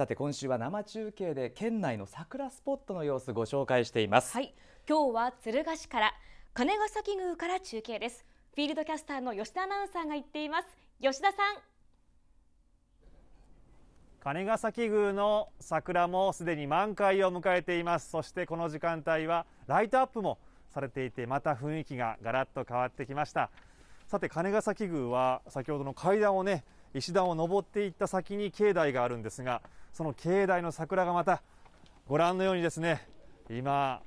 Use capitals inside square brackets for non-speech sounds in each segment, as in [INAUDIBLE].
さて今週は生中継で県内の桜スポットの様子ご紹介していますはい今日は鶴ヶ市から金ヶ崎宮から中継ですフィールドキャスターの吉田アナウンサーが行っています吉田さん金ヶ崎宮の桜もすでに満開を迎えていますそしてこの時間帯はライトアップもされていてまた雰囲気がガラッと変わってきましたさて金ヶ崎宮は先ほどの階段をね石段を登っていった先に境内があるんですがその境内の桜がまたご覧のようにですね今、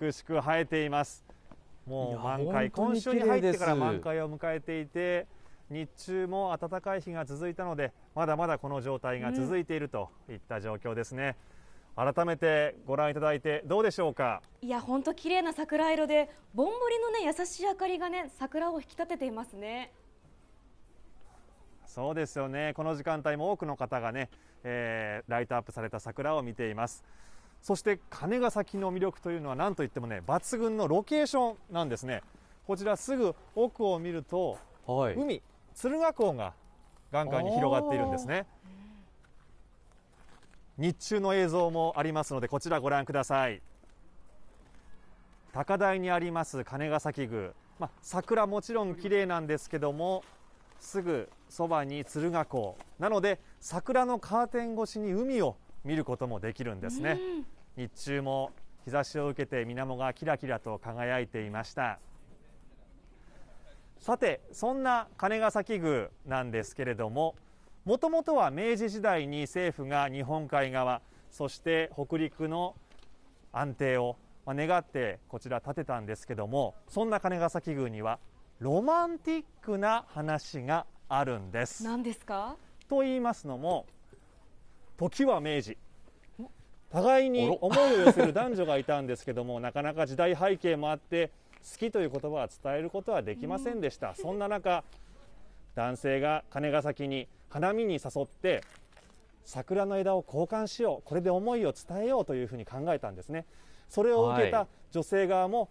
美しく生えています。もう満開、今週に入ってから満開を迎えていて、日中も暖かい日が続いたので、まだまだこの状態が続いているといった状況ですね。うん、改めてご覧いただいてどうでしょうかいや本当綺麗な桜色でぼんぼりのね優しい明かりがね桜を引き立てていますねそうですよねこの時間帯も多くの方がねえー、ライトアップされた桜を見ていますそして金ヶ崎の魅力というのは何といってもね抜群のロケーションなんですねこちらすぐ奥を見ると、はい、海敦賀港が眼下に広がっているんですね日中の映像もありますのでこちらご覧ください高台にあります金ヶ崎宮、まあ、桜もちろん綺麗なんですけどもすぐそばに鶴ヶ港なので桜のカーテン越しに海を見ることもできるんですね、日中も日差しを受けて水面がキラキラと輝いていましたさてそんな金ヶ崎宮なんですけれどももともとは明治時代に政府が日本海側そして北陸の安定を願ってこちら建てたんですけどもそんな金ヶ崎宮にはロマンティックな話があるんです。何ですかと言いますのも、時は明治。互いに思いを寄せる男女がいたんですけども、なかなか時代背景もあって、好きという言葉は伝えることはできませんでした。そんな中、男性が金ヶ崎に花見に誘って、桜の枝を交換しよう、これで思いを伝えようというふうに考えたんですね。それを受けた女性側も、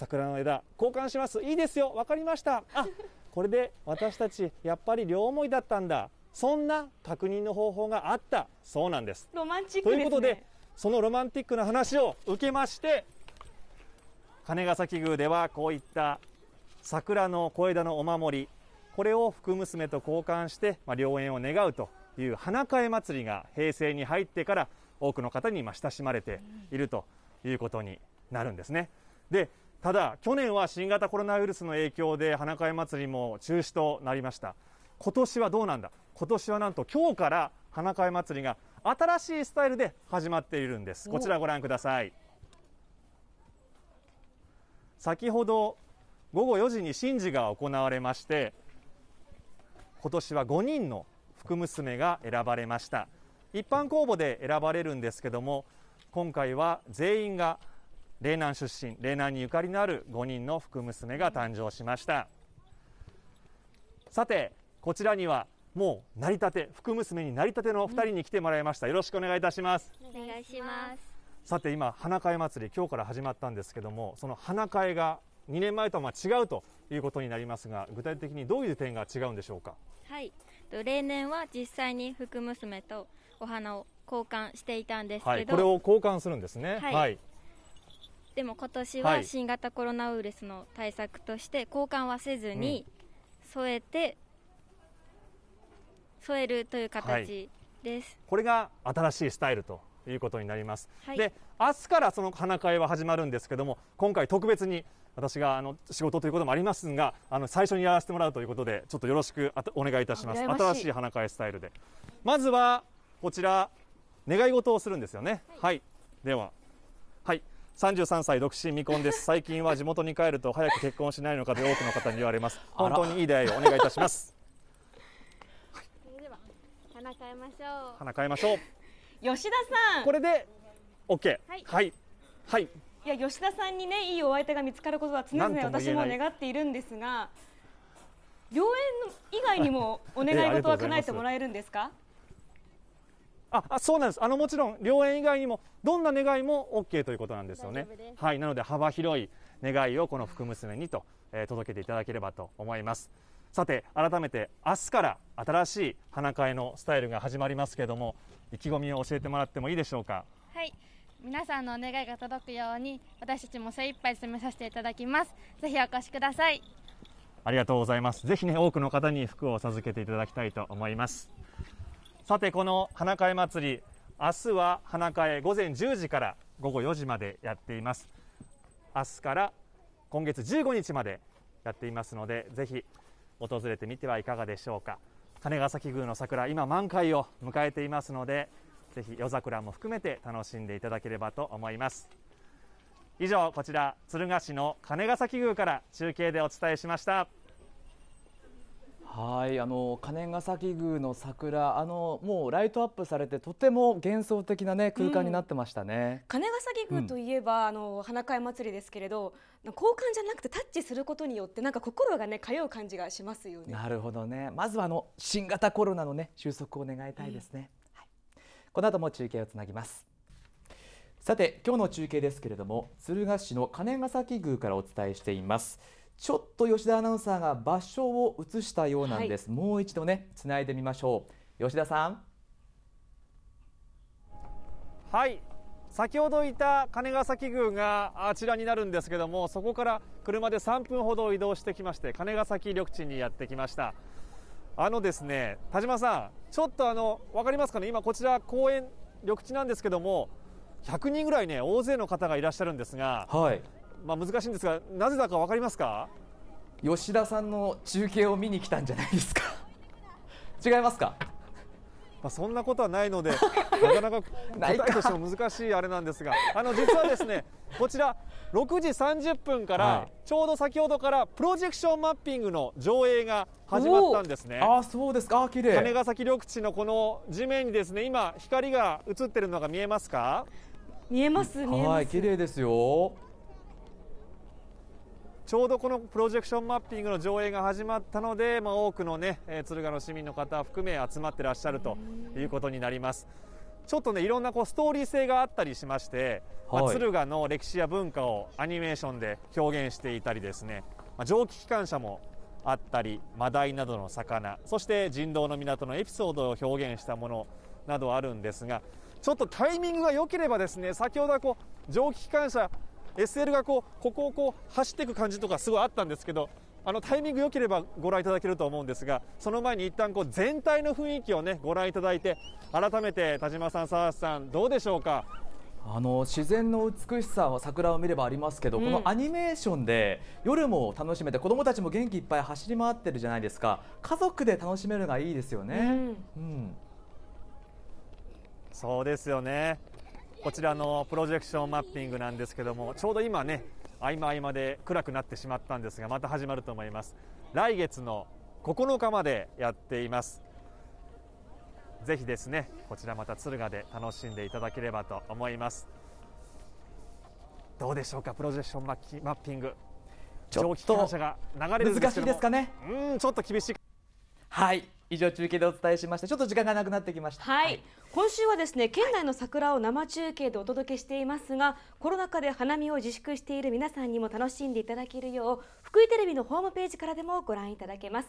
桜の枝、交換します。いいですよ。わかりました。あ、これで私たち、やっぱり両思いだったんだ。そんな確認の方法があった。そうなんです。ロマンチック、ね、ということで、そのロマンティックな話を受けまして、金ヶ崎宮ではこういった桜の小枝のお守り、これを福娘と交換して、まあ、良縁を願うという花替え祭りが平成に入ってから多くの方に今親しまれているということになるんですね。でただ、去年は新型コロナウイルスの影響で花会祭りも中止となりました。今年はどうなんだ今年はなんと今日から花会祭りが新しいスタイルで始まっているんです。こちらご覧ください。先ほど午後4時に神事が行われまして、今年は5人の福娘が選ばれました。一般公募で選ばれるんですけども、今回は全員が嶺南出身嶺南にゆかりのある5人の福娘が誕生しましたさてこちらにはもうなりたて福娘になりたての2人に来てもらいましたよろしくお願いいたしますお願いしますさて今花会祭り今日から始まったんですけどもその花会が2年前とはまあ違うということになりますが具体的にどういう点が違うんでしょうかはい例年は実際に福娘とお花を交換していたんですけど、はい、これを交換するんですねはい、はいでも今年は新型コロナウイルスの対策として交換はせずに添えて、添えるという形です、はい、これが新しいスタイルということになります、はい、で明日からその花会は始まるんですけども今回特別に私があの仕事ということもありますがあの最初にやらせてもらうということでちょっとよろしくお願いいたします新しい花会スタイルでまずはこちら願い事をするんですよねはい、はい、でははい33歳独身未婚です最近は地元に帰ると早く結婚しないのかと多くの方に言われます本当にいい出会いをお願いいたします花変えましょう花変えましょう吉田さんこれで OK はいはいはいいや吉田さんにねいいお相手が見つかることは常々私も願っているんですが良縁以外にもお願い事は叶えてもらえるんですかああそうなんですあのもちろん良縁以外にもどんな願いも OK ということなんですよねはいなので幅広い願いをこの福娘にと、えー、届けていただければと思いますさて改めて明日から新しい花会のスタイルが始まりますけれども意気込みを教えてもらってもいいでしょうかはい皆さんのお願いが届くように私たちも精一杯詰めさせていただきますぜひお越しくださいありがとうございますぜひね多くの方に服を授けていただきたいと思いますさてこの花火祭り明日は花え午前10時から午後4時までやっています明日から今月15日までやっていますのでぜひ訪れてみてはいかがでしょうか金ヶ崎宮の桜今満開を迎えていますのでぜひ夜桜も含めて楽しんでいただければと思います以上こちら敦賀市の金ヶ崎宮から中継でお伝えしましたはいあの金ヶ崎宮の桜あのもうライトアップされてとても幻想的な、ね、空間になってましたね、うん、金ヶ崎宮といえば、うん、あの花会祭りですけれど交換じゃなくてタッチすることによってなんか心がね通う感じがしますよねなるほどねまずはあの新型コロナのね収束を願いたいですね、うんはい、この後も中継をつなぎますさて今日の中継ですけれども敦賀市の金ヶ崎宮からお伝えしていますちょっと吉田アナウンサーが場所を移したようなんです、はい、もう一度ねつないでみましょう吉田さんはい先ほどいた金ヶ崎宮があちらになるんですけどもそこから車で3分ほど移動してきまして金ヶ崎緑地にやってきましたあのですね田島さんちょっとあの分かりますかね今こちら公園緑地なんですけども100人ぐらいね大勢の方がいらっしゃるんですが、はい、まあ、難しいんですがなぜだか分かりますか吉田さんの中継を見に来たんじゃないですか [LAUGHS] 違いますかまあ、そんなことはないので、[LAUGHS] なかなか答えとしても難しいあれなんですが、あの実はですね、こちら、6時30分から、はい、ちょうど先ほどからプロジェクションマッピングの上映が始まったんですね。あそうですか、綺麗金ヶ崎緑地のこの地面にですね、今、光が映ってるのが見えますか見えます、見えます。はい、綺麗ですよ。ちょうどこのプロジェクションマッピングの上映が始まったので、まあ、多くのね、え敦賀の市民の方含め集まってらっしゃるということになります。ちょっとね、いろんなこうストーリー性があったりしまして、はい、まあ、敦賀の歴史や文化をアニメーションで表現していたりですね、まあ、蒸気機関車もあったり、マダイなどの魚、そして人道の港のエピソードを表現したものなどあるんですが、ちょっとタイミングが良ければですね、先ほどはこう蒸気機関車 SL がこうここをこう走っていく感じとかすごいあったんですけどあのタイミング良ければご覧いただけると思うんですがその前に一旦こう全体の雰囲気をねご覧いただいて改めて田島さん、澤さんどうでしょうか。あの自然の美しさは桜を見ればありますけど、うん、このアニメーションで夜も楽しめて子どもたちも元気いっぱい走り回ってるじゃないですか家族で楽しめるのがいいですよね。うん、うん、そうですよねこちらのプロジェクションマッピングなんですけどもちょうど今ね合間合間で暗くなってしまったんですがまた始まると思います来月の9日までやっていますぜひですねこちらまた敦賀で楽しんでいただければと思いますどうでしょうかプロジェクションマッピング蒸気機関車が流れるんです難しいですかねうんちょっと厳しいはい以上中継でお伝えしましたちょっと時間がなくなってきました、はい、はい、今週はですね県内の桜を生中継でお届けしていますがコロナ禍で花見を自粛している皆さんにも楽しんでいただけるよう福井テレビのホームページからでもご覧いただけます